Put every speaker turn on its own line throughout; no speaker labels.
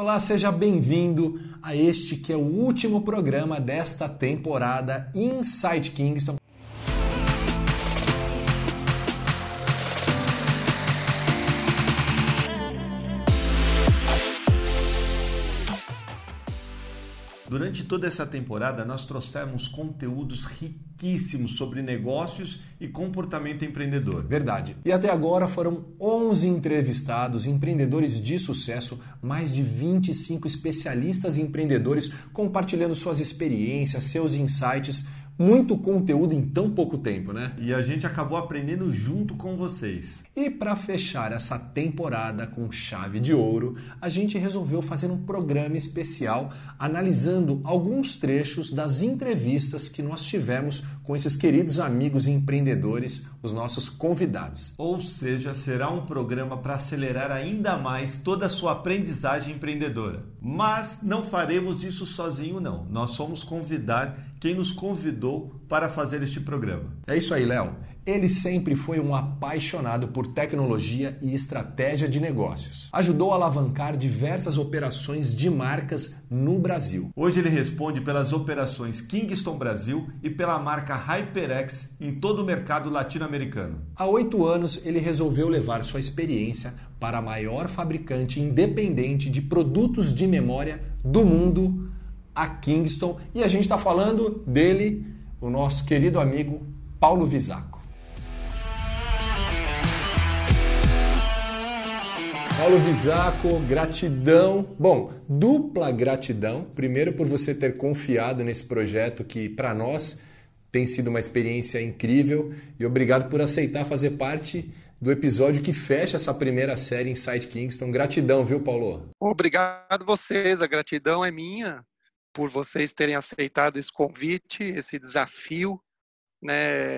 Olá, seja bem-vindo a este que é o último programa desta temporada Insight Kingston.
Durante toda essa temporada, nós trouxemos conteúdos riquíssimos sobre negócios e comportamento empreendedor. Verdade.
E até agora foram 11 entrevistados, empreendedores de sucesso, mais de 25 especialistas e empreendedores compartilhando suas experiências, seus insights muito conteúdo em tão pouco tempo, né? E a gente acabou aprendendo junto com vocês. E para fechar essa temporada com chave de ouro, a gente resolveu fazer um programa especial analisando alguns trechos das entrevistas que nós tivemos com esses queridos amigos empreendedores, os nossos convidados.
Ou seja, será um programa para acelerar ainda mais toda a sua aprendizagem empreendedora. Mas não faremos isso sozinho, não. Nós somos convidar quem nos convidou para fazer este programa. É isso aí, Léo. Ele sempre foi um apaixonado
por tecnologia e estratégia de negócios. Ajudou a alavancar diversas
operações de marcas no Brasil. Hoje ele responde pelas operações Kingston Brasil e pela marca HyperX em todo o mercado latino-americano. Há oito anos,
ele resolveu levar sua experiência para a maior fabricante independente de produtos de memória do mundo a Kingston e a gente está falando dele, o nosso querido amigo Paulo Visaco. Paulo Visaco, gratidão. Bom, dupla gratidão. Primeiro por você ter confiado nesse projeto que para nós tem sido uma experiência incrível e obrigado por aceitar fazer parte do episódio que fecha essa primeira série Inside Kingston. Gratidão, viu, Paulo?
Obrigado vocês, a gratidão é minha por vocês terem aceitado esse convite, esse desafio. Né?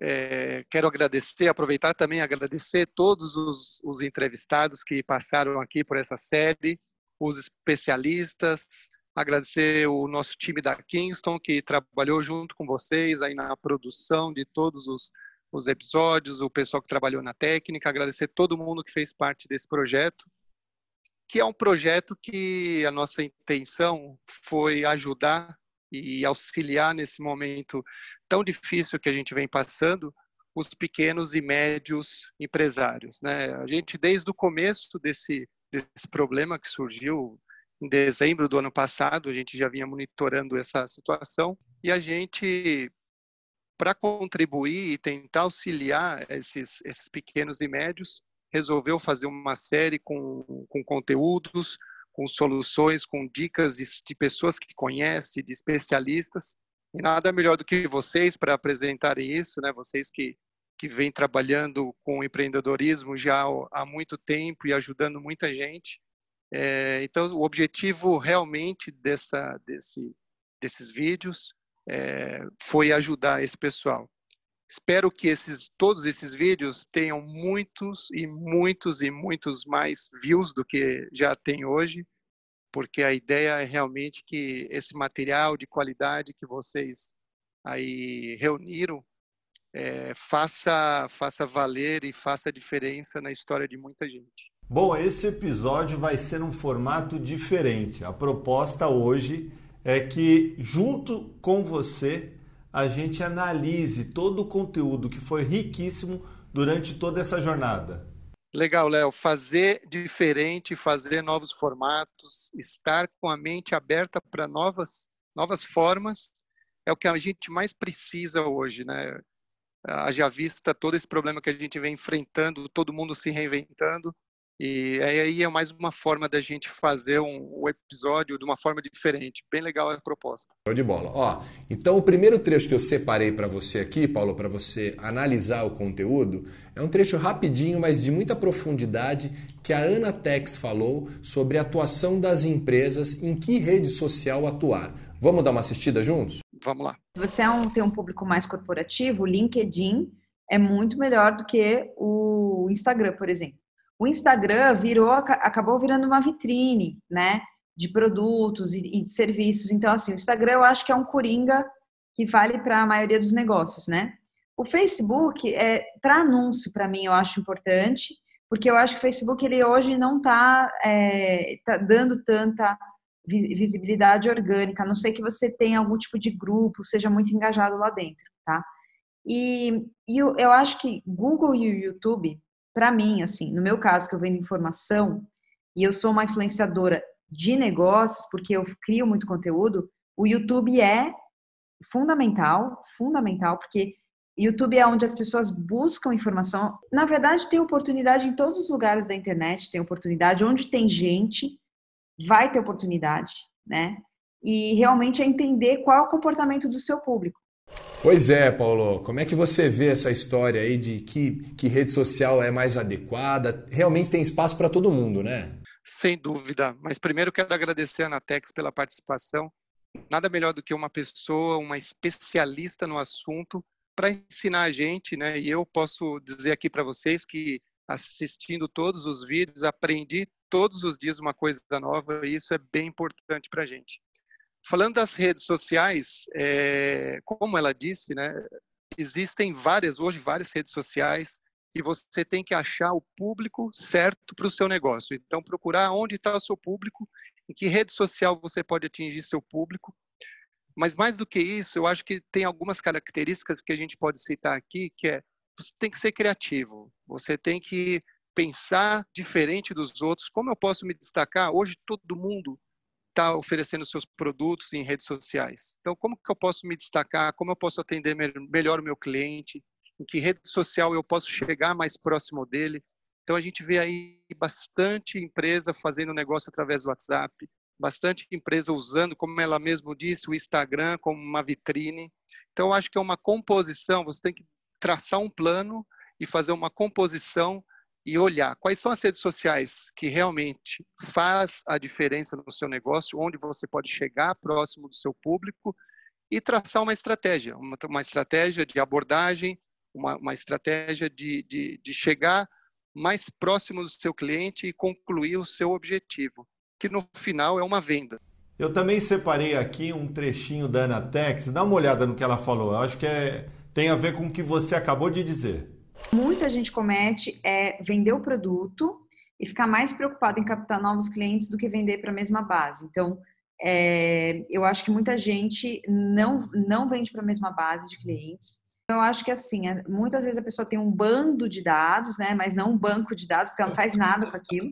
É, quero agradecer, aproveitar também agradecer todos os, os entrevistados que passaram aqui por essa série, os especialistas, agradecer o nosso time da Kingston que trabalhou junto com vocês aí na produção de todos os, os episódios, o pessoal que trabalhou na técnica, agradecer todo mundo que fez parte desse projeto que é um projeto que a nossa intenção foi ajudar e auxiliar nesse momento tão difícil que a gente vem passando os pequenos e médios empresários. Né? A gente, desde o começo desse, desse problema que surgiu em dezembro do ano passado, a gente já vinha monitorando essa situação e a gente, para contribuir e tentar auxiliar esses, esses pequenos e médios, resolveu fazer uma série com, com conteúdos, com soluções, com dicas de, de pessoas que conhece, de especialistas. E nada melhor do que vocês para apresentarem isso, né? Vocês que que vem trabalhando com empreendedorismo já há muito tempo e ajudando muita gente. É, então, o objetivo realmente dessa, desse, desses vídeos é, foi ajudar esse pessoal. Espero que esses, todos esses vídeos tenham muitos e muitos e muitos mais views do que já tem hoje, porque a ideia é realmente que esse material de qualidade que vocês aí reuniram é, faça, faça valer e faça diferença na história de muita gente. Bom, esse
episódio vai ser um formato diferente. A proposta hoje é que, junto com você, a gente analise todo o conteúdo que foi riquíssimo durante toda
essa jornada. Legal, Léo. Fazer diferente, fazer novos formatos, estar com a mente aberta para novas, novas formas é o que a gente mais precisa hoje, né? Haja vista todo esse problema que a gente vem enfrentando, todo mundo se reinventando, e aí é mais uma forma da gente fazer um, um, episódio de uma forma diferente. Bem legal a proposta. Show de bola. Ó,
então o primeiro trecho que eu separei para você aqui, Paulo, para você analisar o conteúdo, é um trecho rapidinho, mas de muita profundidade, que a Ana Tex falou sobre a atuação das empresas em que rede social atuar. Vamos dar uma assistida juntos? Vamos lá.
Você é um, tem um público mais corporativo, o LinkedIn é muito melhor do que o Instagram, por exemplo o Instagram virou, acabou virando uma vitrine, né? De produtos e, de serviços. Então, assim, o Instagram eu acho que é um coringa que vale para a maioria dos negócios, né? O Facebook é para anúncio, para mim, eu acho importante, porque eu acho que o Facebook ele hoje não está é, tá dando tanta visibilidade orgânica, a não sei que você tenha algum tipo de grupo, seja muito engajado lá dentro, tá? E, e eu, eu acho que Google e o YouTube para mim, assim, no meu caso, que eu vendo informação e eu sou uma influenciadora de negócios, porque eu crio muito conteúdo, o YouTube é fundamental, fundamental, porque YouTube é onde as pessoas buscam informação. Na verdade, tem oportunidade em todos os lugares da internet, tem oportunidade. Onde tem gente, vai ter oportunidade, né? E realmente é entender qual é o comportamento do seu público.
Pois é, Paulo. Como é que você vê essa história aí de que, que rede social é mais adequada? Realmente tem espaço para todo mundo, né?
Sem dúvida. Mas primeiro quero agradecer a Anatex pela participação. Nada melhor do que uma pessoa, uma especialista no assunto, para ensinar a gente, né? E eu posso dizer aqui para vocês que assistindo todos os vídeos, aprendi todos os dias uma coisa nova e isso é bem importante para a gente. Falando das redes sociais, é, como ela disse, né, existem várias, hoje, várias redes sociais e você tem que achar o público certo para o seu negócio. Então, procurar onde está o seu público, em que rede social você pode atingir seu público. Mas mais do que isso, eu acho que tem algumas características que a gente pode citar aqui, que é você tem que ser criativo, você tem que pensar diferente dos outros. Como eu posso me destacar? Hoje todo mundo está oferecendo seus produtos em redes sociais. Então, como que eu posso me destacar? Como eu posso atender melhor o meu cliente? Em que rede social eu posso chegar mais próximo dele? Então, a gente vê aí bastante empresa fazendo negócio através do WhatsApp, bastante empresa usando, como ela mesmo disse, o Instagram como uma vitrine. Então, acho que é uma composição, você tem que traçar um plano e fazer uma composição e olhar quais são as redes sociais que realmente faz a diferença no seu negócio, onde você pode chegar próximo do seu público e traçar uma estratégia, uma, uma estratégia de abordagem, uma, uma estratégia de, de, de chegar mais próximo do seu cliente e concluir o seu objetivo, que no final é uma venda. Eu também separei
aqui um trechinho da Anatex, dá uma olhada no que ela falou, Eu acho que é, tem a ver com o que você acabou de dizer
muita gente comete é vender o produto e ficar mais preocupado em captar novos clientes do que vender para a mesma base. Então, é, eu acho que muita gente não, não vende para a mesma base de clientes. Então, eu acho que assim, é, muitas vezes a pessoa tem um bando de dados, né? Mas não um banco de dados, porque ela não faz nada com aquilo.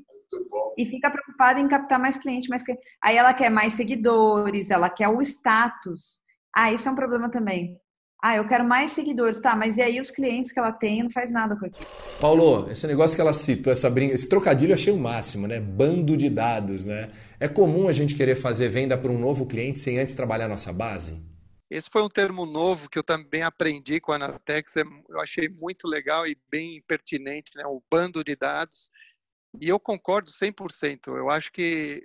E fica preocupada em captar mais clientes. mais Aí ela quer mais seguidores, ela quer o status. Ah, isso é um problema também. Ah, eu quero mais seguidores, tá, mas e aí os clientes que ela tem não faz nada com aquilo.
Paulo, esse negócio que ela citou, essa brinca, esse trocadilho eu achei o máximo, né? Bando de dados, né? É comum a gente querer fazer venda para um novo cliente sem antes trabalhar a nossa base?
Esse foi um termo novo que eu também aprendi com a Anatex, é eu achei muito legal e bem pertinente, né? O bando de dados. E eu concordo 100%. Eu acho que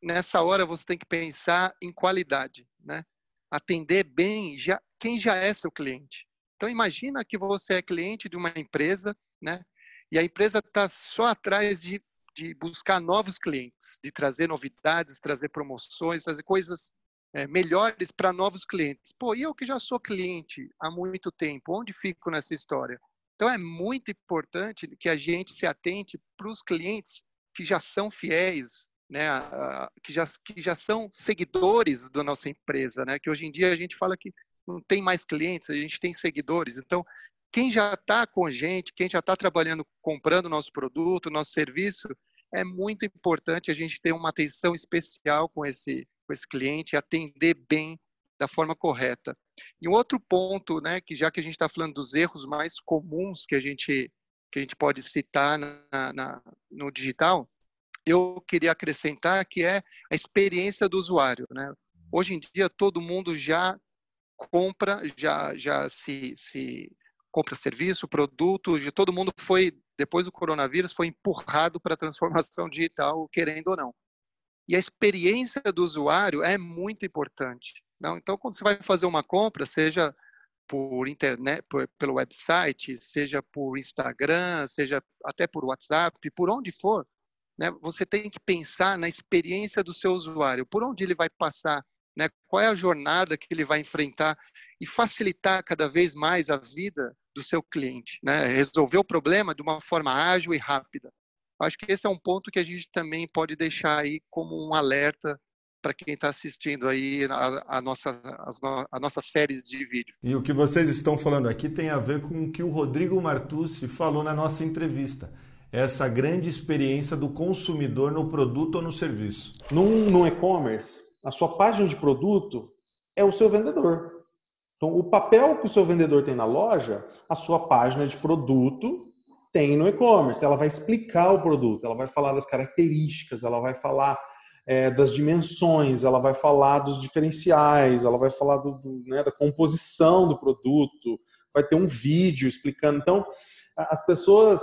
nessa hora você tem que pensar em qualidade, né? Atender bem já quem já é seu cliente. Então imagina que você é cliente de uma empresa, né? E a empresa está só atrás de, de buscar novos clientes, de trazer novidades, trazer promoções, trazer coisas é, melhores para novos clientes. Pô, e eu que já sou cliente há muito tempo, onde fico nessa história? Então é muito importante que a gente se atente para os clientes que já são fiéis, né, a, a, que, já, que já são seguidores da nossa empresa, né? Que hoje em dia a gente fala que não tem mais clientes, a gente tem seguidores. Então, quem já está com a gente, quem já está trabalhando, comprando nosso produto, nosso serviço, é muito importante a gente ter uma atenção especial com esse, com esse cliente, atender bem da forma correta. E um outro ponto, né, que já que a gente está falando dos erros mais comuns que a gente, que a gente pode citar na, na, no digital, eu queria acrescentar que é a experiência do usuário. Né? Hoje em dia, todo mundo já compra já já se, se compra serviço, produto, de todo mundo foi depois do coronavírus foi empurrado para a transformação digital, querendo ou não. E a experiência do usuário é muito importante. Não? Então, quando você vai fazer uma compra, seja por internet, por, pelo website, seja por Instagram, seja até por WhatsApp, por onde for, né? você tem que pensar na experiência do seu usuário, por onde ele vai passar, né? Qual é a jornada que ele vai enfrentar e facilitar cada vez mais a vida do seu cliente, né? Resolver o problema de uma forma ágil e rápida. Acho que esse é um ponto que a gente também pode deixar aí como um alerta para quem está assistindo aí a, a nossa, as no, a nossa série de vídeo.
E o que vocês estão falando aqui tem a ver com o que o Rodrigo Martucci falou na nossa entrevista. Essa grande experiência do consumidor no produto ou no serviço.
Num, no e-commerce, a sua página de produto é o seu vendedor. Então, o papel que o seu vendedor tem na loja, a sua página de produto tem no e-commerce. Ela vai explicar o produto, ela vai falar das características, ela vai falar é, das dimensões, ela vai falar dos diferenciais, ela vai falar do, do, né, da composição do produto, vai ter um vídeo explicando. Então, as pessoas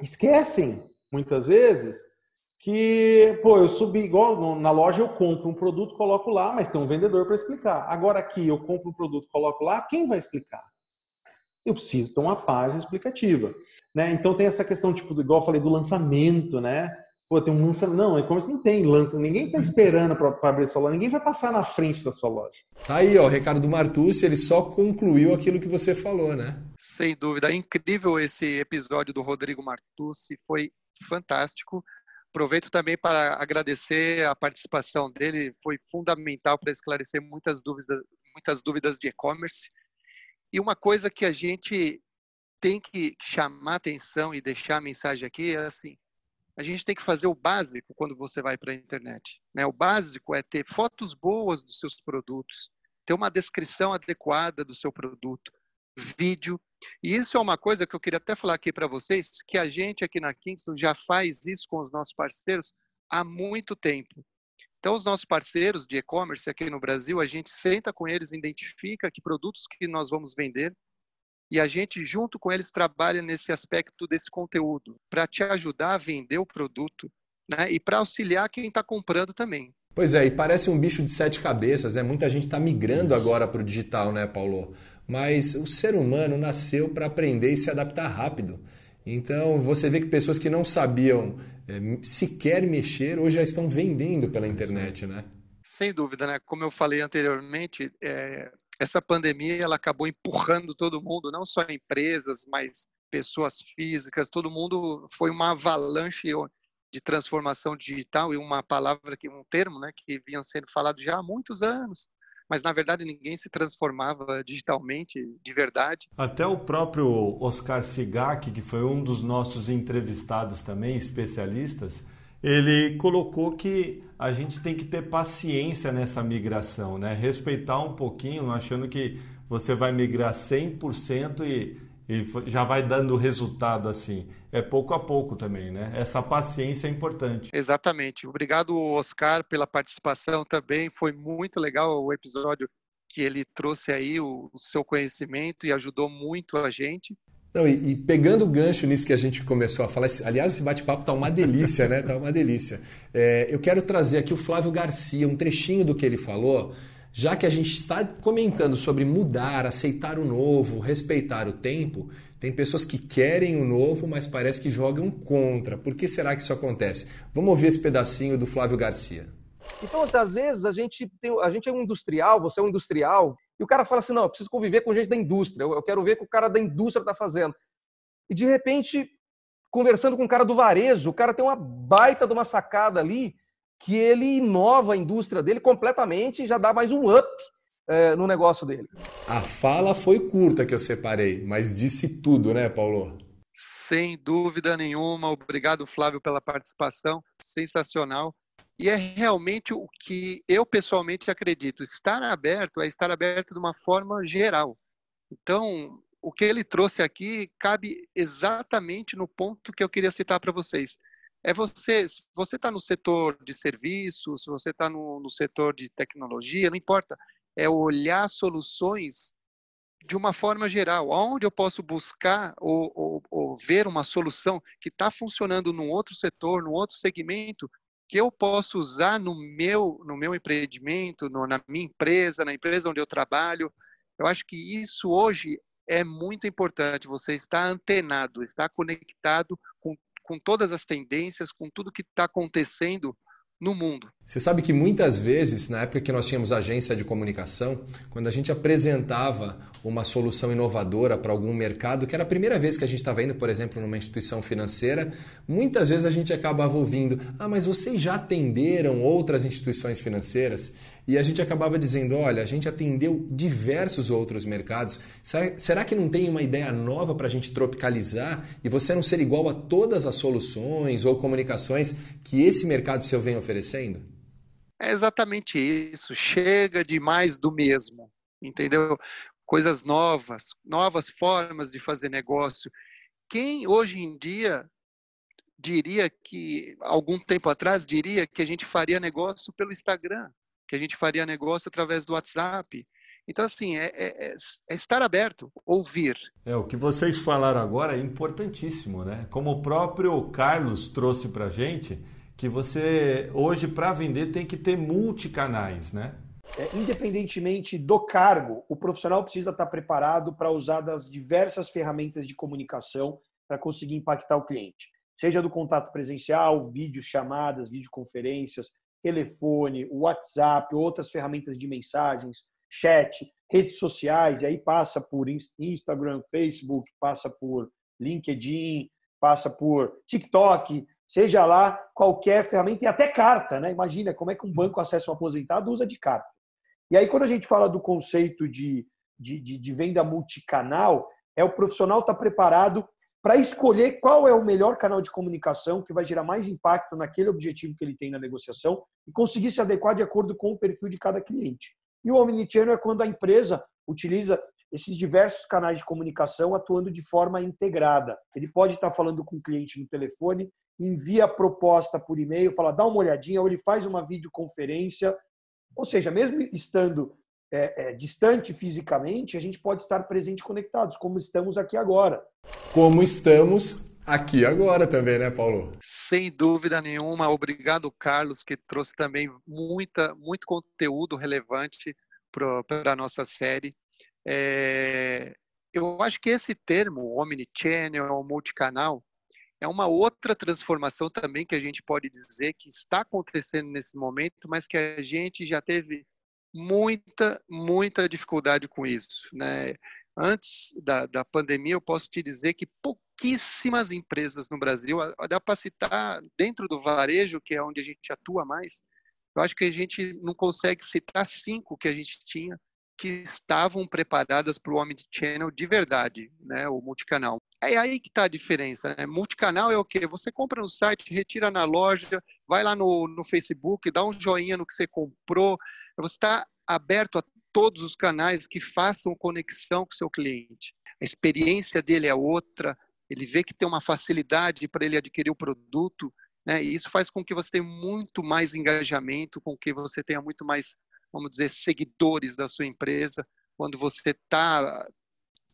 esquecem, muitas vezes, que, pô, eu subi igual na loja, eu compro um produto, coloco lá, mas tem um vendedor para explicar. Agora aqui eu compro um produto, coloco lá, quem vai explicar? Eu preciso ter uma página explicativa, né? Então tem essa questão tipo, igual eu falei do lançamento, né? Pô, tem um lançamento, não, e-commerce é não tem lança, ninguém tá esperando para abrir sua loja, ninguém vai passar na frente da sua loja.
Tá aí, ó, o recado do Martucci, ele só concluiu aquilo que você falou, né?
Sem dúvida, é incrível esse episódio do Rodrigo Martucci, foi fantástico. Aproveito também para agradecer a participação dele, foi fundamental para esclarecer muitas dúvidas, muitas dúvidas de e-commerce. E uma coisa que a gente tem que chamar atenção e deixar a mensagem aqui é assim: a gente tem que fazer o básico quando você vai para a internet. Né? O básico é ter fotos boas dos seus produtos, ter uma descrição adequada do seu produto, vídeo. E isso é uma coisa que eu queria até falar aqui para vocês, que a gente aqui na Kingston já faz isso com os nossos parceiros há muito tempo. Então, os nossos parceiros de e-commerce aqui no Brasil, a gente senta com eles, identifica que produtos que nós vamos vender e a gente, junto com eles, trabalha nesse aspecto desse conteúdo para te ajudar a vender o produto né? e para auxiliar quem está comprando também.
Pois é, e parece um bicho de sete cabeças, né? Muita gente está migrando agora para o digital, né, Paulo? mas o ser humano nasceu para aprender e se adaptar rápido. Então você vê que pessoas que não sabiam é, sequer mexer hoje já estão vendendo pela internet, né?
Sem dúvida, né? Como eu falei anteriormente, é, essa pandemia ela acabou empurrando todo mundo, não só empresas, mas pessoas físicas, todo mundo foi uma avalanche de transformação digital e uma palavra que um termo, né, que vinha sendo falado já há muitos anos, mas na verdade ninguém se transformava digitalmente de verdade.
Até o próprio Oscar Sigak, que foi um dos nossos entrevistados também, especialistas, ele colocou que a gente tem que ter paciência nessa migração, né? Respeitar um pouquinho, não achando que você vai migrar 100% e e já vai dando resultado assim. É pouco a pouco também, né? Essa paciência é importante.
Exatamente. Obrigado, Oscar, pela participação também. Foi muito legal o episódio que ele trouxe aí, o, seu conhecimento e ajudou muito a gente.
Não, e, e, pegando o gancho nisso que a gente começou a falar, aliás, esse bate-papo tá uma delícia, né? Tá uma delícia. É, eu quero trazer aqui o Flávio Garcia, um trechinho do que ele falou, já que a gente está comentando sobre mudar, aceitar o novo, respeitar o tempo, tem pessoas que querem o novo, mas parece que jogam contra. Por que será que isso acontece? Vamos ouvir esse pedacinho do Flávio Garcia.
Então, assim, às vezes, a gente, tem, a gente é um industrial, você é um industrial, e o cara fala assim: não, eu preciso conviver com gente da indústria, eu quero ver o que o cara da indústria está fazendo. E de repente, conversando com o cara do varejo, o cara tem uma baita de uma sacada ali que ele inova a indústria dele completamente e já dá mais um up é, no negócio dele.
A fala foi curta que eu separei, mas disse tudo, né, Paulo?
Sem dúvida nenhuma. Obrigado, Flávio, pela participação. Sensacional. E é realmente o que eu pessoalmente acredito. Estar aberto é estar aberto de uma forma geral. Então, o que ele trouxe aqui cabe exatamente no ponto que eu queria citar para vocês é você, se você está no setor de serviços, se você está no, no setor de tecnologia, não importa, é olhar soluções de uma forma geral, aonde eu posso buscar ou, ou, ou ver uma solução que está funcionando num outro setor, num outro segmento, que eu posso usar no meu, no meu empreendimento, no, na minha empresa, na empresa onde eu trabalho. Eu acho que isso hoje é muito importante, você está antenado, está conectado com com todas as tendências, com tudo que está acontecendo no mundo.
Você sabe que muitas vezes, na época que nós tínhamos agência de comunicação, quando a gente apresentava uma solução inovadora para algum mercado, que era a primeira vez que a gente estava indo, por exemplo, numa instituição financeira, muitas vezes a gente acabava ouvindo: Ah, mas vocês já atenderam outras instituições financeiras? E a gente acabava dizendo: Olha, a gente atendeu diversos outros mercados, será que não tem uma ideia nova para a gente tropicalizar e você não ser igual a todas as soluções ou comunicações que esse mercado seu vem oferecendo? oferecendo?
É exatamente isso. Chega de mais do mesmo, entendeu? Coisas novas, novas formas de fazer negócio. Quem hoje em dia diria que, algum tempo atrás, diria que a gente faria negócio pelo Instagram, que a gente faria negócio através do WhatsApp. Então, assim, é, é, é, é estar aberto, ouvir.
É, o que vocês falaram agora é importantíssimo, né? Como o próprio Carlos trouxe para a gente, que você hoje para vender tem que ter multicanais, né?
É, independentemente do cargo, o profissional precisa estar preparado para usar das diversas ferramentas de comunicação para conseguir impactar o cliente. Seja do contato presencial, vídeo chamadas, videoconferências, telefone, WhatsApp, outras ferramentas de mensagens, chat, redes sociais, e aí passa por Instagram, Facebook, passa por LinkedIn, passa por TikTok, seja lá qualquer ferramenta e até carta, né? Imagina como é que um uhum. banco acessa um aposentado usa de carta. E aí, quando a gente fala do conceito de, de, de, de venda multicanal, é o profissional estar tá preparado para escolher qual é o melhor canal de comunicação que vai gerar mais impacto naquele objetivo que ele tem na negociação e conseguir se adequar de acordo com o perfil de cada cliente. E o omnichannel é quando a empresa utiliza esses diversos canais de comunicação atuando de forma integrada. Ele pode estar falando com o cliente no telefone, envia a proposta por e-mail, fala, dá uma olhadinha, ou ele faz uma videoconferência. Ou seja, mesmo estando é, é, distante fisicamente, a gente pode estar presente conectados, como estamos aqui agora.
Como estamos aqui agora também, né, Paulo?
Sem dúvida nenhuma. Obrigado, Carlos, que trouxe também muita, muito conteúdo relevante para a nossa série. É, eu acho que esse termo, omnichannel, multicanal, é uma outra transformação também que a gente pode dizer que está acontecendo nesse momento, mas que a gente já teve muita, muita dificuldade com isso. Né? Antes da, da pandemia, eu posso te dizer que pouquíssimas empresas no Brasil, dá para citar dentro do varejo, que é onde a gente atua mais, eu acho que a gente não consegue citar cinco que a gente tinha que estavam preparadas para o omnichannel de verdade, né, o multicanal. É aí que está a diferença. Né? Multicanal é o quê? Você compra no site, retira na loja, vai lá no, no Facebook, dá um joinha no que você comprou. Você está aberto a todos os canais que façam conexão com o seu cliente. A experiência dele é outra, ele vê que tem uma facilidade para ele adquirir o produto, né? E isso faz com que você tenha muito mais engajamento, com que você tenha muito mais vamos dizer, seguidores da sua empresa, quando você está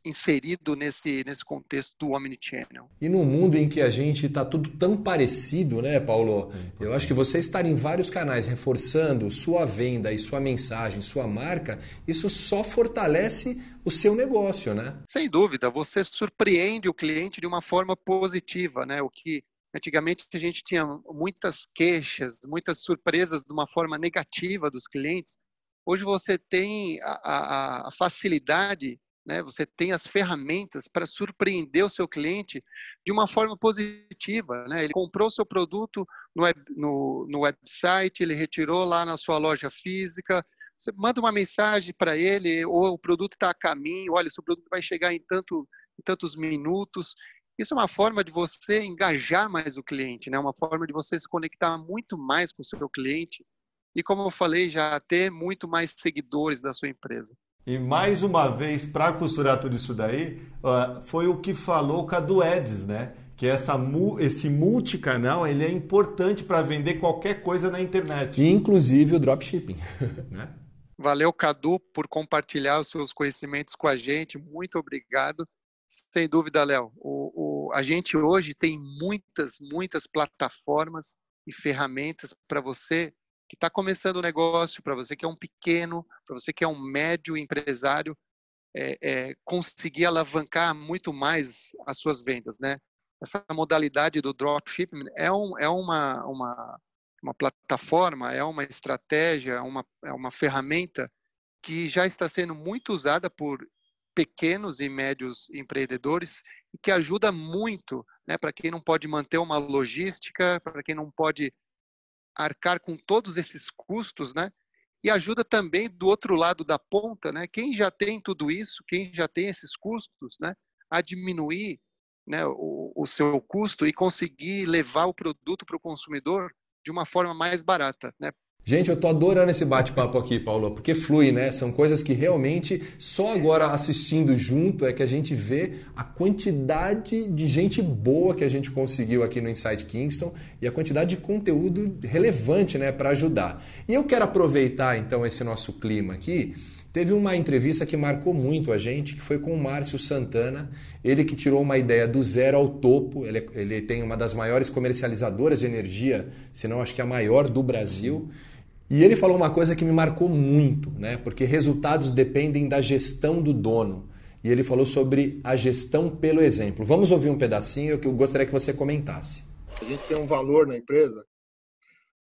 inserido nesse, nesse contexto do omnichannel.
E num mundo em que a gente está tudo tão parecido, né, Paulo? Eu acho que você estar em vários canais reforçando sua venda e sua mensagem, sua marca, isso só fortalece o seu negócio, né?
Sem dúvida, você surpreende o cliente de uma forma positiva, né? O que antigamente a gente tinha muitas queixas, muitas surpresas de uma forma negativa dos clientes, Hoje você tem a, a, a facilidade, né? você tem as ferramentas para surpreender o seu cliente de uma forma positiva. Né? Ele comprou seu produto no, web, no, no website, ele retirou lá na sua loja física, você manda uma mensagem para ele, ou o produto está a caminho, olha, seu produto vai chegar em, tanto, em tantos minutos. Isso é uma forma de você engajar mais o cliente, né? É uma forma de você se conectar muito mais com o seu cliente e, como eu falei, já ter muito mais seguidores da sua empresa. E mais uma
vez, para costurar tudo isso daí, foi o que falou o Cadu Edes, né? que essa, esse multicanal ele é importante para vender qualquer coisa na internet.
Inclusive o dropshipping.
né?
Valeu, Cadu, por compartilhar os seus conhecimentos com a gente. Muito obrigado. Sem dúvida, Léo. O, o, a gente hoje tem muitas, muitas plataformas e ferramentas para você que está começando o negócio, para você que é um pequeno, para você que é um médio empresário, é, é, conseguir alavancar muito mais as suas vendas, né? Essa modalidade do dropshipping é, um, é uma, uma, uma plataforma, é uma estratégia, é uma, é uma ferramenta que já está sendo muito usada por pequenos e médios empreendedores e que ajuda muito né, para quem não pode manter uma logística, para quem não pode arcar com todos esses custos, né? E ajuda também do outro lado da ponta, né? Quem já tem tudo isso, quem já tem esses custos, né? A diminuir né, o, o seu custo e conseguir levar o produto para o consumidor de uma forma mais barata, né?
Gente, eu tô adorando esse bate-papo aqui, Paulo, porque flui, né? São coisas que realmente só agora assistindo junto é que a gente vê a quantidade de gente boa que a gente conseguiu aqui no Inside Kingston e a quantidade de conteúdo relevante, né, para ajudar. E eu quero aproveitar então esse nosso clima aqui. Teve uma entrevista que marcou muito a gente, que foi com o Márcio Santana, ele que tirou uma ideia do zero ao topo. Ele, é, ele tem uma das maiores comercializadoras de energia, se não acho que é a maior do Brasil. Uhum e ele falou uma coisa que me marcou muito, né? Porque resultados dependem da gestão do dono. E ele falou sobre a gestão pelo exemplo. Vamos ouvir um pedacinho que eu gostaria que você comentasse.
A gente tem um valor na empresa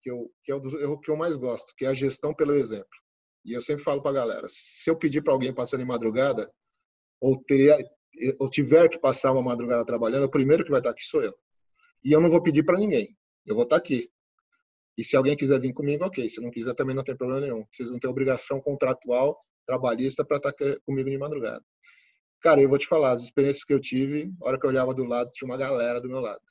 que, eu, que é o que eu mais gosto, que é a gestão pelo exemplo. E eu sempre falo para a galera: se eu pedir para alguém passar de madrugada,
ou, teria, ou tiver que passar uma madrugada trabalhando, o primeiro que vai estar tá aqui sou eu. E eu não vou pedir para ninguém. Eu vou estar tá aqui. E se alguém quiser vir comigo, ok.
Se não quiser, também não tem problema nenhum. Vocês não têm obrigação contratual, trabalhista, para tá estar comigo de madrugada. Cara, eu vou te falar, as experiências que eu tive, a hora que eu olhava do lado, tinha uma galera do meu
lado.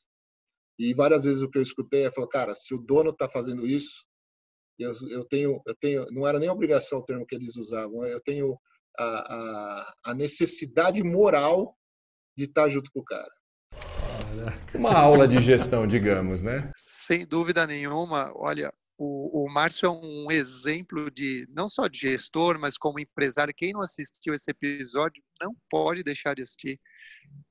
E várias vezes o que eu escutei é falar, cara, se o dono está fazendo isso, eu, eu, tenho, eu tenho, não era nem obrigação o termo que eles usavam, eu tenho a, a, a necessidade moral de estar tá junto com o cara. Uma aula de gestão,
digamos, né?
Sem dúvida nenhuma. Olha, o, o, Márcio é um exemplo de não só de gestor, mas como empresário. Quem não assistiu esse episódio não pode deixar de assistir.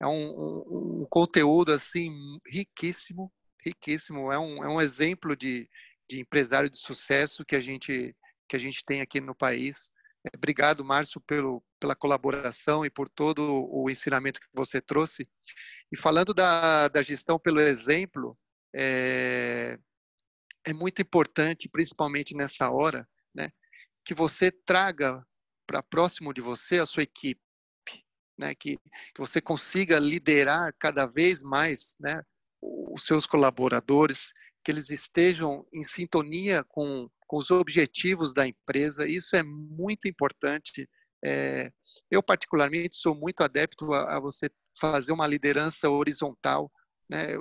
É um, um, um conteúdo assim riquíssimo, riquíssimo. É um, é um exemplo de, de empresário de sucesso que a gente que a gente tem aqui no país. Obrigado, Márcio, pelo, pela colaboração e por todo o ensinamento que você trouxe. E falando da, da gestão pelo exemplo, é, é muito importante, principalmente nessa hora, né, que você traga para próximo de você a sua equipe, né, que, que você consiga liderar cada vez mais né, os seus colaboradores, que eles estejam em sintonia com, com os objetivos da empresa. Isso é muito importante. É, eu, particularmente, sou muito adepto a, a você fazer uma liderança horizontal. Né?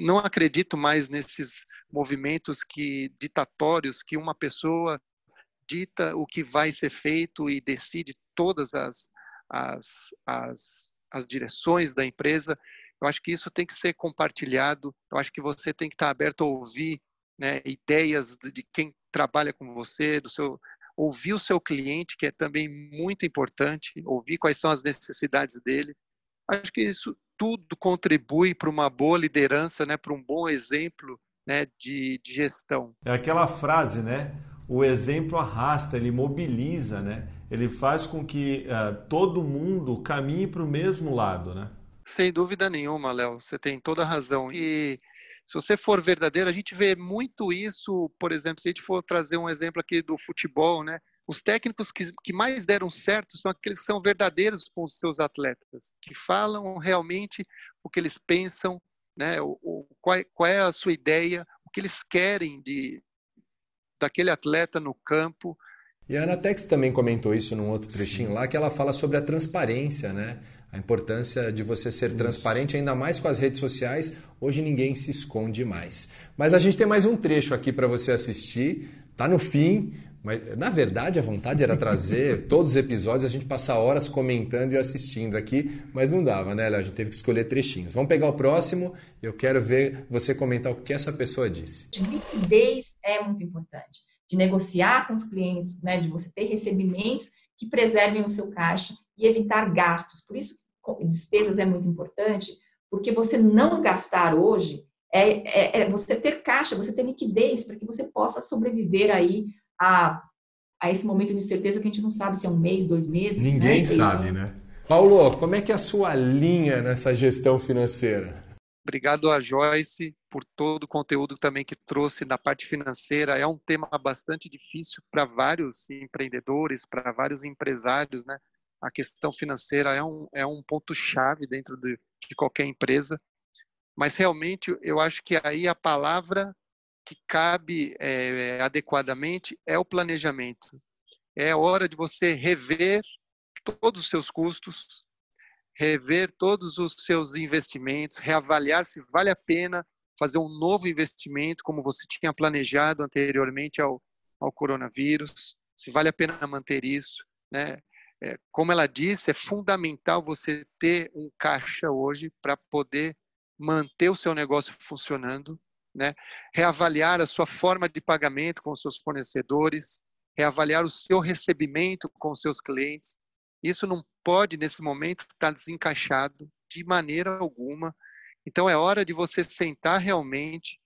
não acredito mais nesses movimentos que ditatórios que uma pessoa dita o que vai ser feito e decide todas as, as, as, as direções da empresa. Eu acho que isso tem que ser compartilhado. Eu acho que você tem que estar aberto a ouvir né, ideias de quem trabalha com você, do seu ouvir o seu cliente, que é também muito importante, ouvir quais são as necessidades dele. Acho que isso tudo contribui para uma boa liderança, né, para um bom exemplo né, de, de gestão.
É aquela frase, né? O exemplo arrasta, ele mobiliza, né? Ele faz com que uh, todo mundo caminhe para o mesmo lado, né?
Sem dúvida nenhuma, Léo. Você tem toda a razão. E se você for verdadeiro, a gente vê muito isso, por exemplo, se a gente for trazer um exemplo aqui do futebol, né? Os técnicos que, que mais deram certo são aqueles que são verdadeiros com os seus atletas, que falam realmente o que eles pensam, né, o, o qual, é, qual é a sua ideia, o que eles querem de, daquele atleta no campo,
e a Anatex também comentou isso num outro trechinho Sim. lá, que ela fala sobre a transparência, né? A importância de você ser Sim. transparente, ainda mais com as redes sociais. Hoje ninguém se esconde mais. Mas a gente tem mais um trecho aqui para você assistir. Tá no fim, mas, na verdade, a vontade era trazer todos os episódios, a gente passar horas comentando e assistindo aqui, mas não dava, né, Léo? A gente teve que escolher trechinhos. Vamos pegar o próximo, eu quero ver você comentar o que essa pessoa disse.
Liquidez é muito importante, de negociar com os clientes, né, de você ter recebimentos que preservem o seu caixa e evitar gastos. Por isso, despesas é muito importante, porque você não gastar hoje é, é, é você ter caixa, você ter liquidez para que você possa sobreviver aí a, a esse momento de certeza que a gente não sabe se é um mês, dois meses. Né? Ninguém né? sabe,
né? Paulo, como é que é a sua linha nessa gestão financeira?
Obrigado a Joyce por todo o conteúdo também que trouxe na parte financeira. É um tema bastante difícil para vários empreendedores, para vários empresários, né? A questão financeira é um, é um ponto-chave dentro de, de qualquer empresa. Mas realmente eu acho que aí a palavra que cabe é, adequadamente é o planejamento. É hora de você rever todos os seus custos, rever todos os seus investimentos, reavaliar se vale a pena fazer um novo investimento, como você tinha planejado anteriormente ao, ao coronavírus, se vale a pena manter isso. Né? É, como ela disse, é fundamental você ter um caixa hoje para poder manter o seu negócio funcionando né? reavaliar a sua forma de pagamento com os seus fornecedores, reavaliar o seu recebimento com os seus clientes. Isso não pode, nesse momento, estar desencaixado de maneira alguma. Então, é hora de você sentar realmente,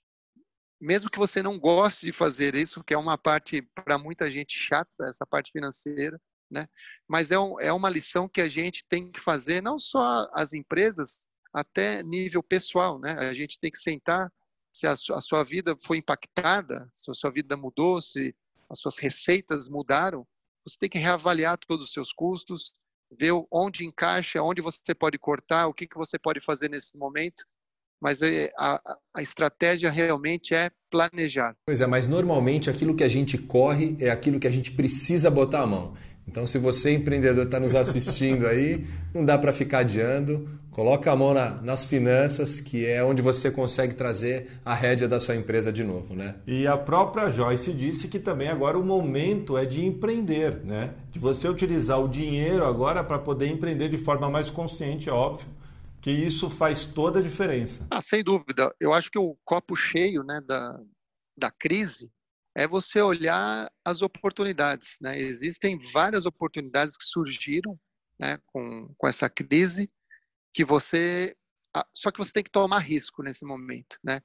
mesmo que você não goste de fazer isso, que é uma parte, para muita gente, chata, essa parte financeira, né? mas é, um, é uma lição que a gente tem que fazer, não só as empresas, até nível pessoal. Né? A gente tem que sentar se a, a sua vida foi impactada, se a sua vida mudou, se as suas receitas mudaram, você tem que reavaliar todos os seus custos, ver onde encaixa, onde você pode cortar, o que, que você pode fazer nesse momento. Mas é, a, a estratégia realmente é planejar.
Pois é, mas normalmente aquilo que a gente corre é aquilo que a gente precisa botar a mão. Então, se você, empreendedor, está nos assistindo aí, não dá para ficar adiando. Coloca a mão na, nas finanças, que é onde você
consegue trazer a rédea da sua empresa de novo, né? E a própria Joyce disse que também agora o momento é de empreender, né? De você utilizar o dinheiro agora para poder
empreender de forma mais consciente, é óbvio, que isso faz toda a diferença. Ah, sem dúvida. Eu acho que o copo cheio né, da, da crise é você olhar as oportunidades, né? Existem várias oportunidades que surgiram né, com, com essa crise que você só que você tem que tomar risco nesse momento, né?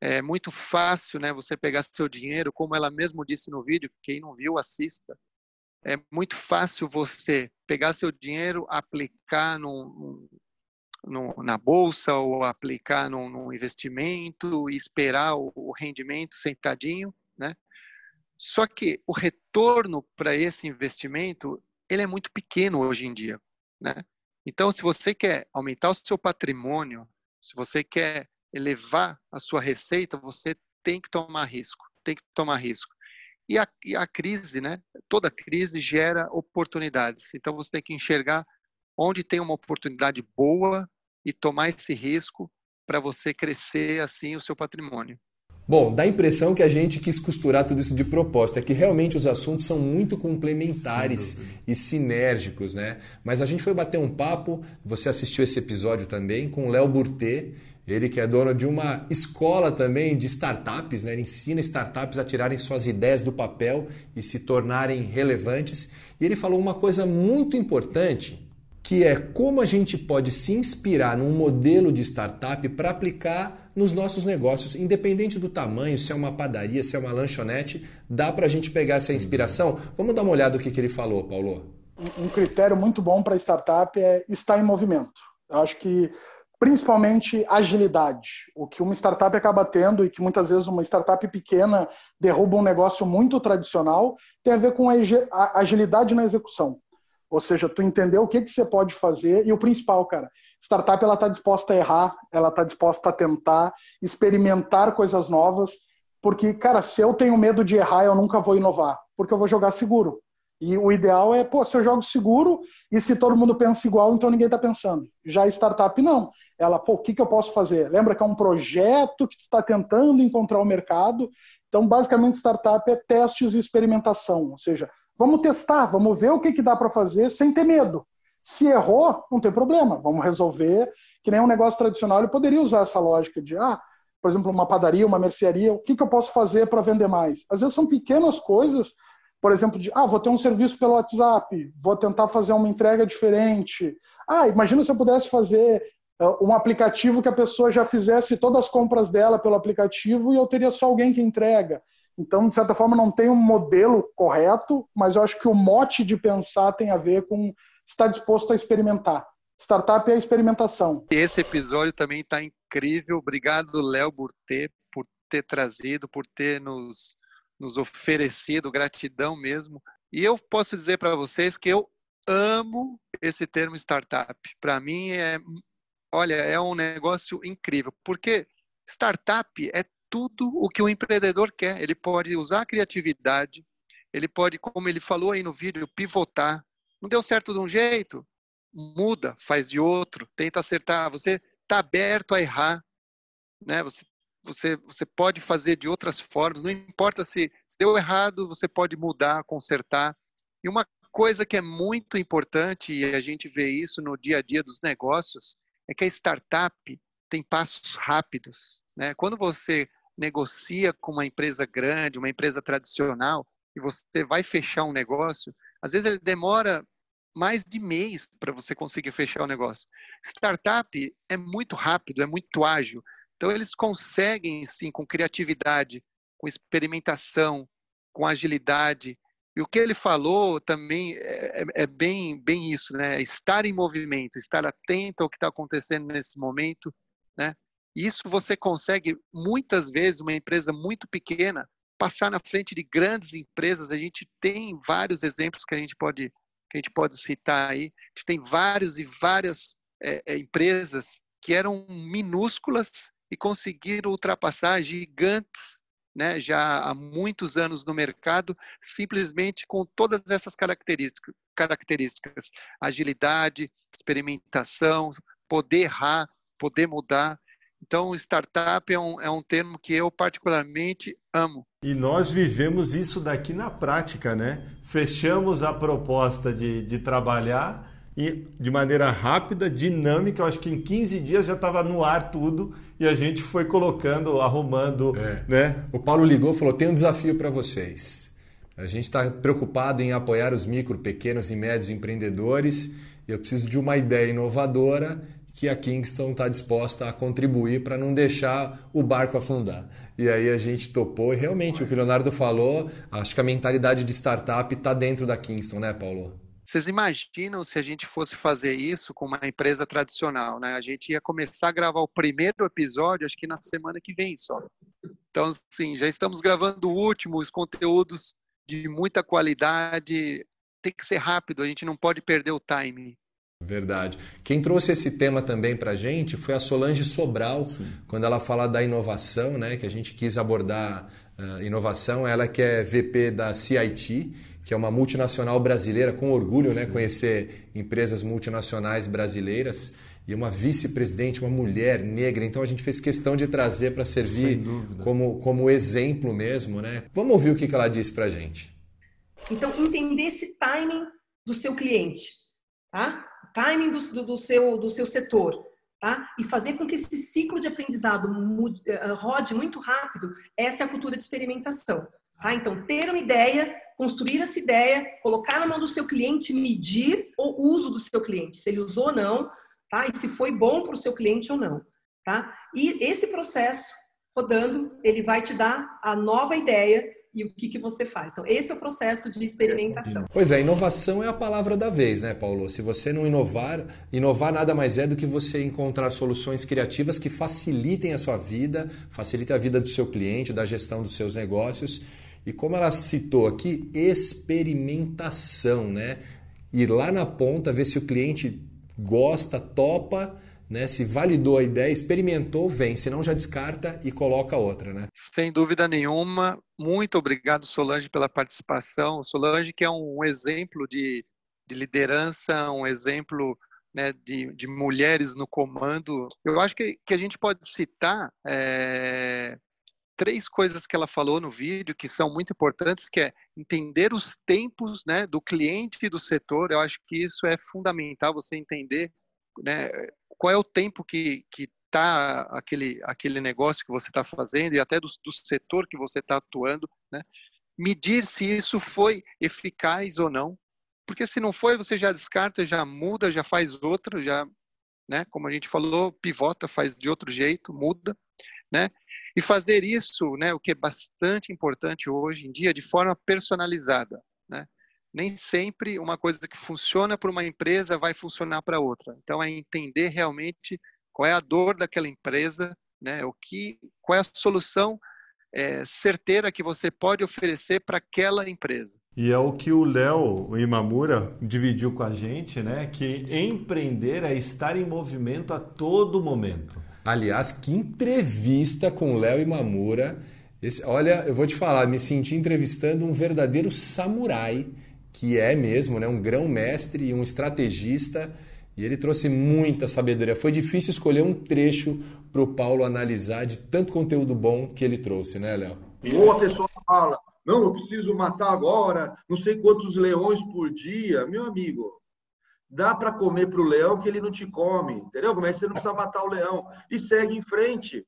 É muito fácil, né? Você pegar seu dinheiro, como ela mesmo disse no vídeo, quem não viu assista. É muito fácil você pegar seu dinheiro, aplicar num, na bolsa ou aplicar num, num investimento e esperar o, o rendimento sentadinho, né? Só que o retorno para esse investimento ele é muito pequeno hoje em dia, né? Então, se você quer aumentar o seu patrimônio, se você quer elevar a sua receita, você tem que tomar risco, tem que tomar risco. E a, e a crise, né? Toda crise gera oportunidades. Então, você tem que enxergar onde tem uma oportunidade boa e tomar esse risco para você crescer assim o seu patrimônio.
Bom, dá a impressão que a gente quis costurar tudo isso de propósito, é que realmente os assuntos são muito complementares e sinérgicos, né? Mas a gente foi bater um papo, você assistiu esse episódio também, com o Léo Burtê, ele que é dono de uma escola também de startups, né? ele ensina startups a tirarem suas ideias do papel e se tornarem relevantes. E ele falou uma coisa muito importante, que é como a gente pode se inspirar num modelo de startup para aplicar nos nossos negócios. Independente do tamanho, se é uma padaria, se é uma lanchonete, dá para a gente pegar essa inspiração? Vamos dar uma olhada no que, que ele falou, Paulo.
Um critério muito bom para startup é estar em movimento. Eu acho que principalmente agilidade. O que uma startup acaba tendo e que muitas vezes uma startup pequena derruba um negócio muito tradicional tem a ver com a agilidade na execução. Ou seja, tu entender o que, que você pode fazer e o principal, cara, Startup ela está disposta a errar, ela está disposta a tentar, experimentar coisas novas, porque, cara, se eu tenho medo de errar, eu nunca vou inovar, porque eu vou jogar seguro. E o ideal é, pô, se eu jogo seguro e se todo mundo pensa igual, então ninguém está pensando. Já startup, não. Ela, pô, o que, que eu posso fazer? Lembra que é um projeto que tu está tentando encontrar o mercado. Então, basicamente, startup é testes e experimentação. Ou seja, vamos testar, vamos ver o que, que dá para fazer sem ter medo. Se errou, não tem problema, vamos resolver. Que nem um negócio tradicional, ele poderia usar essa lógica de, ah, por exemplo, uma padaria, uma mercearia, o que, que eu posso fazer para vender mais? Às vezes são pequenas coisas, por exemplo, de, ah, vou ter um serviço pelo WhatsApp, vou tentar fazer uma entrega diferente. Ah, imagina se eu pudesse fazer eh, um aplicativo que a pessoa já fizesse todas as compras dela pelo aplicativo e eu teria só alguém que entrega. Então, de certa forma, não tem um modelo correto, mas eu acho que o mote de pensar tem a ver com está disposto a experimentar. Startup é a experimentação.
Esse episódio também está incrível. Obrigado, Léo Burtê, por ter trazido, por ter nos, nos oferecido. Gratidão mesmo. E eu posso dizer para vocês que eu amo esse termo startup. Para mim, é, olha, é um negócio incrível, porque startup é tudo o que o empreendedor quer. Ele pode usar a criatividade, ele pode, como ele falou aí no vídeo, pivotar, não deu certo de um jeito? Muda, faz de outro, tenta acertar. Você está aberto a errar, né? Você, você, você pode fazer de outras formas, não importa se, se deu errado, você pode mudar, consertar. E uma coisa que é muito importante, e a gente vê isso no dia a dia dos negócios, é que a startup tem passos rápidos. Né? Quando você negocia com uma empresa grande, uma empresa tradicional, e você vai fechar um negócio, às vezes ele demora mais de mês para você conseguir fechar o negócio. Startup é muito rápido, é muito ágil. Então, eles conseguem, sim, com criatividade, com experimentação, com agilidade. E o que ele falou também é, é, é bem, bem isso, né? Estar em movimento, estar atento ao que está acontecendo nesse momento, né? Isso você consegue, muitas vezes, uma empresa muito pequena, passar na frente de grandes empresas. A gente tem vários exemplos que a gente pode que a gente pode citar aí, a gente tem vários e várias é, é, empresas que eram minúsculas e conseguiram ultrapassar gigantes né, já há muitos anos no mercado, simplesmente com todas essas característica, características: agilidade, experimentação, poder errar, poder mudar. Então, startup é um, é um termo que eu particularmente amo.
E nós vivemos isso daqui na prática, né? Fechamos a proposta de, de trabalhar e de maneira rápida, dinâmica, eu acho que em 15 dias já estava no ar tudo e a gente foi colocando, arrumando, é. né? O Paulo ligou e falou: "Tem um desafio para vocês.
A gente está preocupado em apoiar os micro, pequenos e médios empreendedores. E eu preciso de uma ideia inovadora que a Kingston está disposta a contribuir para não deixar o barco afundar. E aí a gente topou e realmente o que o Leonardo falou, acho que a mentalidade de startup está dentro da Kingston, né, Paulo?
Vocês imaginam se a gente fosse fazer isso com uma empresa tradicional, né? A gente ia começar a gravar o primeiro episódio, acho que na semana que vem só. Então, sim, já estamos gravando o último, os conteúdos de muita qualidade. Tem que ser rápido, a gente não pode perder o time.
Verdade. Quem trouxe esse tema também para a gente foi a Solange Sobral, Sim. quando ela fala da inovação, né, que a gente quis abordar uh, inovação. Ela que é VP da CIT, que é uma multinacional brasileira, com orgulho, né, conhecer empresas multinacionais brasileiras e uma vice-presidente, uma mulher negra. Então a gente fez questão de trazer para servir como, como exemplo mesmo, né? Vamos ouvir o que, que ela disse para a gente.
Então entender esse timing do seu cliente, tá? timing do, do, seu, do seu setor, tá? E fazer com que esse ciclo de aprendizado mude, eh, rode muito rápido, essa é a cultura de experimentação. Tá? Então, ter uma ideia, construir essa ideia, colocar na mão do seu cliente, medir o uso do seu cliente, se ele usou ou não, tá? E se foi bom para o seu cliente ou não, tá? E esse processo rodando, ele vai te dar a nova ideia e o que, que você faz. Então, esse é o processo de experimentação.
Pois é, inovação é a palavra da vez, né, Paulo? Se você não inovar, inovar nada mais é do que você encontrar soluções criativas que facilitem a sua vida, facilitem a vida do seu cliente, da gestão dos seus negócios. E como ela citou aqui, experimentação, né? Ir lá na ponta, ver se o cliente gosta, topa né? Se validou a ideia, experimentou, vem. se não, já descarta e coloca outra, né? Sem
dúvida nenhuma. Muito obrigado, Solange, pela participação. Solange, que é um exemplo de, de liderança, um exemplo né, de, de, mulheres no comando. Eu acho que, que a gente pode citar é, três coisas que ela falou no vídeo que são muito importantes, que é entender os tempos né, do cliente e do setor. Eu acho que isso é fundamental, você entender né, qual é o tempo que que tá aquele aquele negócio que você está fazendo e até do, do setor que você está atuando, né? Medir se isso foi eficaz ou não, porque se não foi você já descarta, já muda, já faz outro, já, né? Como a gente falou, pivota, faz de outro jeito, muda, né? E fazer isso, né, o que é bastante importante hoje em dia, de forma personalizada nem sempre uma coisa que funciona para uma empresa vai funcionar para outra. Então, é entender realmente qual é a dor daquela empresa, né? O que, qual é a solução é, certeira que você pode oferecer para aquela empresa.
E é o que o Léo Imamura dividiu com a gente, né? Que empreender é estar em movimento a todo momento. Aliás, que entrevista
com o Léo Imamura. Esse, olha, eu vou te falar, me senti entrevistando um verdadeiro samurai que é mesmo né, um grão-mestre e um estrategista, e ele trouxe muita sabedoria. Foi difícil escolher um trecho para o Paulo analisar de tanto conteúdo bom que ele trouxe, né, Léo?
E a pessoa fala, não, eu preciso matar agora não sei quantos leões por dia. Meu amigo, dá para comer para o leão que ele não te come, entendeu? Mas você não precisa matar o leão? E segue em frente.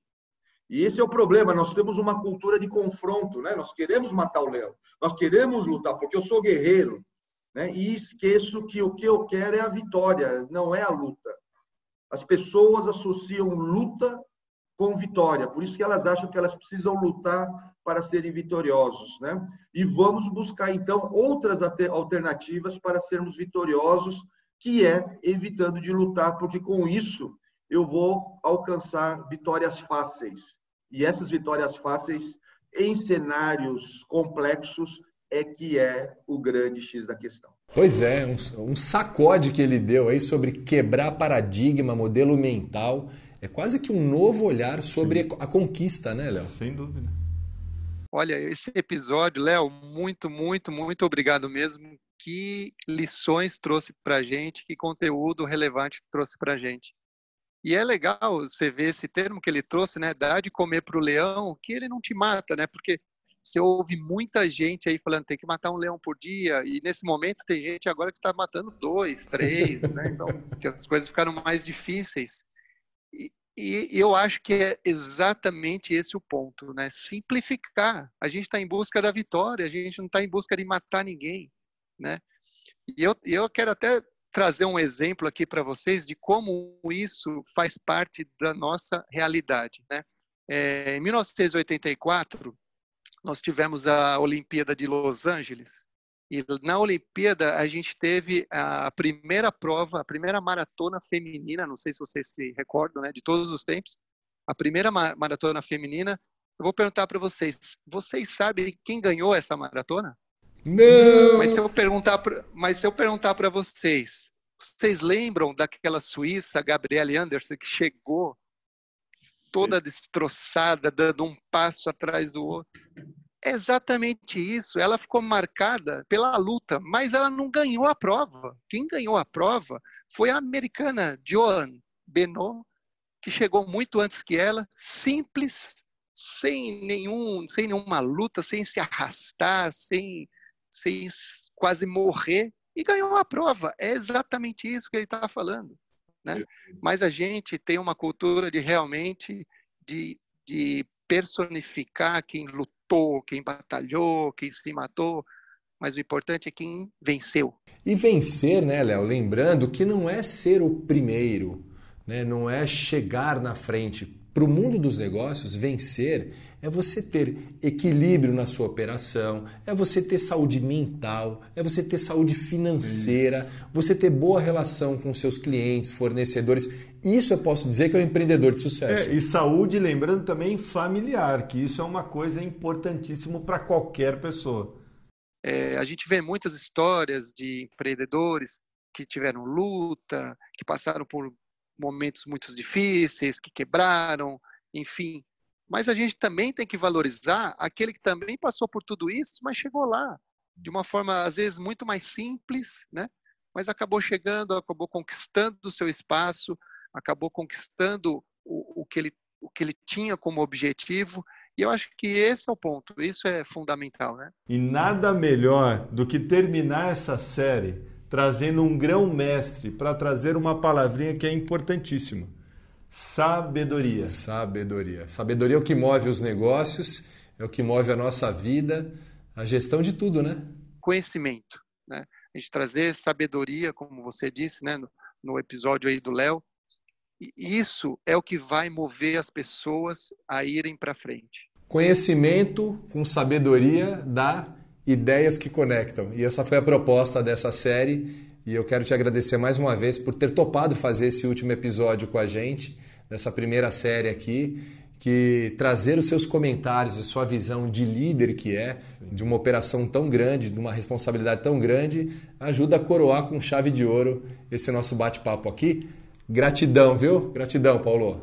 E esse é o problema. Nós temos uma cultura de confronto, né? Nós queremos matar o leão, nós queremos lutar, porque eu sou guerreiro, né? E esqueço que o que eu quero é a vitória, não é a luta. As pessoas associam luta com vitória, por isso que elas acham que elas precisam lutar para serem vitoriosos, né? E vamos buscar então outras alternativas para sermos vitoriosos, que é evitando de lutar, porque com isso eu vou alcançar vitórias fáceis. E essas vitórias fáceis em cenários complexos é que é o grande X da questão.
Pois é, um, um, sacode que ele deu aí sobre quebrar paradigma, modelo mental. É quase que um novo olhar sobre Sim. a
conquista, né, Léo? Sem dúvida.
Olha, esse episódio, Léo, muito, muito, muito obrigado mesmo. Que lições trouxe para gente, que conteúdo relevante trouxe para gente. E é legal você ver esse termo que ele trouxe, né? Dar de comer para o leão, que ele não te mata, né? Porque você ouve muita gente aí falando tem que matar um leão por dia, e nesse momento tem gente agora que está matando dois, três, né? Então, as coisas ficaram mais difíceis. E, e eu acho que é exatamente esse o ponto, né? Simplificar. A gente está em busca da vitória, a gente não está em busca de matar ninguém, né? E eu, eu quero até trazer um exemplo aqui para vocês de como isso faz parte da nossa realidade. Né? É, em 1984, nós tivemos a Olimpíada de Los Angeles. E na Olimpíada, a gente teve a primeira prova, a primeira maratona feminina, não sei se vocês se recordam, né, de todos os tempos, a primeira maratona feminina. Eu vou perguntar para vocês, vocês sabem quem ganhou essa maratona? Não! Mas se eu perguntar mas se eu perguntar para vocês, vocês lembram daquela suíça, Gabriele Anderson, que chegou toda destroçada, dando um passo atrás do outro? É exatamente isso. Ela ficou marcada pela luta, mas ela não ganhou a prova. Quem ganhou a prova foi a americana Joan Benoit, que chegou muito antes que ela, simples, sem nenhum, sem nenhuma luta, sem se arrastar, sem sem quase morrer e ganhou a prova. É exatamente isso que ele está falando. Né? Mas a gente tem uma cultura de realmente de, de personificar quem lutou, quem batalhou, quem se matou, mas o importante é quem venceu.
E vencer, né, Léo? Lembrando que não é ser o primeiro, né? não é chegar na frente. Para o mundo dos negócios, vencer é você ter equilíbrio na sua operação, é você ter saúde mental, é você ter saúde financeira, Isso. você ter boa relação com seus
clientes, fornecedores. Isso eu posso dizer que é um empreendedor de sucesso. É, e saúde, lembrando também familiar, que isso é uma coisa importantíssima para qualquer pessoa.
É, a gente vê muitas histórias de empreendedores que tiveram luta, que passaram por momentos muito difíceis, que quebraram, enfim. Mas a gente também tem que valorizar aquele que também passou por tudo isso, mas chegou lá de uma forma às vezes muito mais simples, né? Mas acabou chegando, acabou conquistando o seu espaço, acabou conquistando o, o que ele o que ele tinha como objetivo e eu acho que esse é o ponto, isso é fundamental, né? E nada
melhor do que terminar essa série trazendo um grão mestre para trazer uma palavrinha que é importantíssima. Sabedoria. Sabedoria. Sabedoria
é o que move os negócios, é o que move a nossa vida, a gestão de tudo, né?
Conhecimento, né? A gente trazer sabedoria, como você disse, né, no, no episódio aí do Léo, isso é o que vai mover as pessoas a irem para frente.
Conhecimento com sabedoria dá ideias que conectam. E essa foi a proposta dessa série. E eu quero te agradecer mais uma vez por ter topado fazer esse último episódio com a gente, nessa primeira série aqui, que trazer os seus comentários, e sua visão de líder que é, Sim. de uma operação tão grande, de uma responsabilidade tão grande, ajuda a coroar com chave de ouro esse nosso bate-papo aqui. Gratidão, viu? Gratidão, Paulo.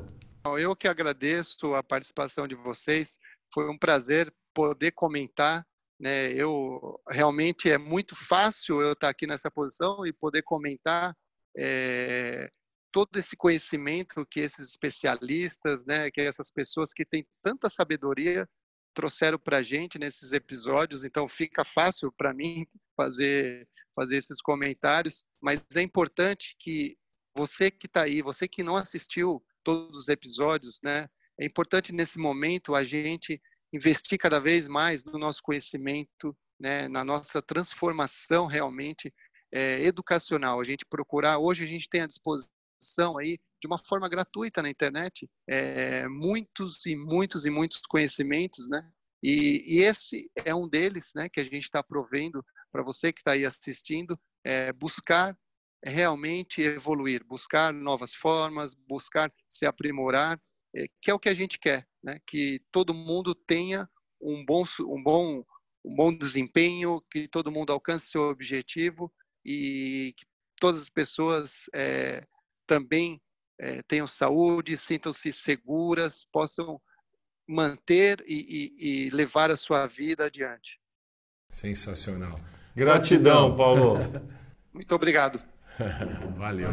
Eu que agradeço a participação de vocês. Foi um prazer poder comentar né? Eu realmente é muito fácil eu estar aqui nessa posição e poder comentar é, todo esse conhecimento que esses especialistas, né, que essas pessoas que têm tanta sabedoria trouxeram para a gente nesses episódios. Então fica fácil para mim fazer fazer esses comentários, mas é importante que você que está aí, você que não assistiu todos os episódios, né? É importante nesse momento a gente investir cada vez mais no nosso conhecimento, né, na nossa transformação realmente é, educacional. A gente procurar, hoje a gente tem à disposição aí de uma forma gratuita na internet é, muitos e muitos e muitos conhecimentos, né? E, e esse é um deles, né, que a gente está provendo para você que está aí assistindo, é, buscar realmente evoluir, buscar novas formas, buscar se aprimorar é, que é o que a gente quer, né? que todo mundo tenha um bom, um, bom, um bom desempenho, que todo mundo alcance seu objetivo e que todas as pessoas é, também é, tenham saúde, sintam-se seguras, possam manter e, e, e levar a sua vida adiante.
Sensacional. Gratidão, Paulo.
Muito obrigado.
Valeu.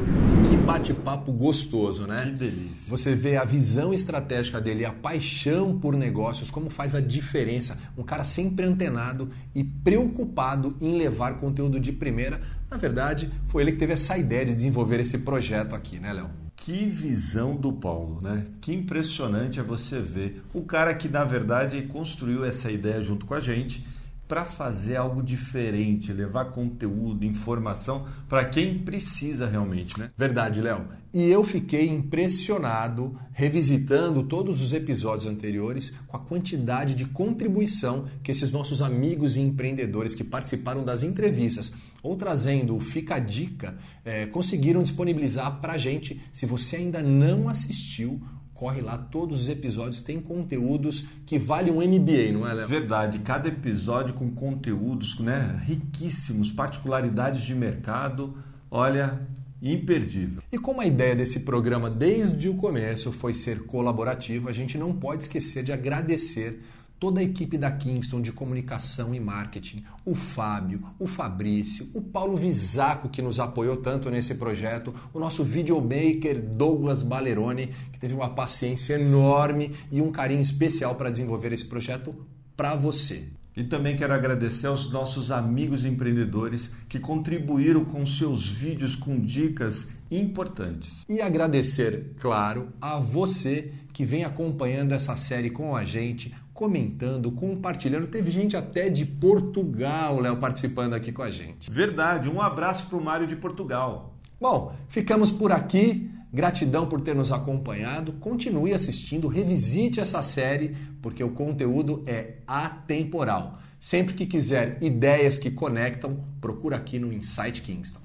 Que bate-papo gostoso, né? Que delícia. Você vê a visão estratégica dele, a paixão por negócios, como faz a diferença. Um cara sempre antenado e preocupado em levar conteúdo de primeira. Na verdade, foi ele que teve essa ideia de desenvolver esse projeto
aqui, né, Léo? Que visão do Paulo, né? Que impressionante é você ver o cara que na verdade construiu essa ideia junto com a gente para fazer algo diferente, levar conteúdo, informação para quem precisa realmente, né? Verdade,
Léo. E eu fiquei impressionado revisitando todos os episódios anteriores com a quantidade de contribuição que esses nossos amigos e empreendedores que participaram das entrevistas ou trazendo o Fica a Dica é, conseguiram disponibilizar para a gente. Se você ainda não assistiu, corre lá, todos os episódios têm
conteúdos que valem um MBA, não é, Léo? Verdade, cada episódio com conteúdos né, riquíssimos, particularidades de mercado, olha, imperdível.
E como a ideia desse programa desde o começo foi ser colaborativo a gente não pode esquecer de agradecer toda a equipe da Kingston de comunicação e marketing, o Fábio, o Fabrício, o Paulo Visaco, que nos apoiou tanto nesse projeto, o nosso videomaker Douglas Balerone, que teve uma paciência enorme e um carinho
especial para desenvolver esse projeto para você. E também quero agradecer aos nossos amigos empreendedores que contribuíram com seus vídeos com dicas importantes. E agradecer, claro, a você que vem acompanhando essa série
com a gente comentando, compartilhando. Teve gente até de Portugal, Léo, participando aqui com a gente. Verdade, um abraço para o Mário de Portugal. Bom, ficamos por aqui. Gratidão por ter nos acompanhado. Continue assistindo, revisite essa série, porque o conteúdo é atemporal. Sempre que quiser ideias que conectam, procura aqui no Insight Kingston.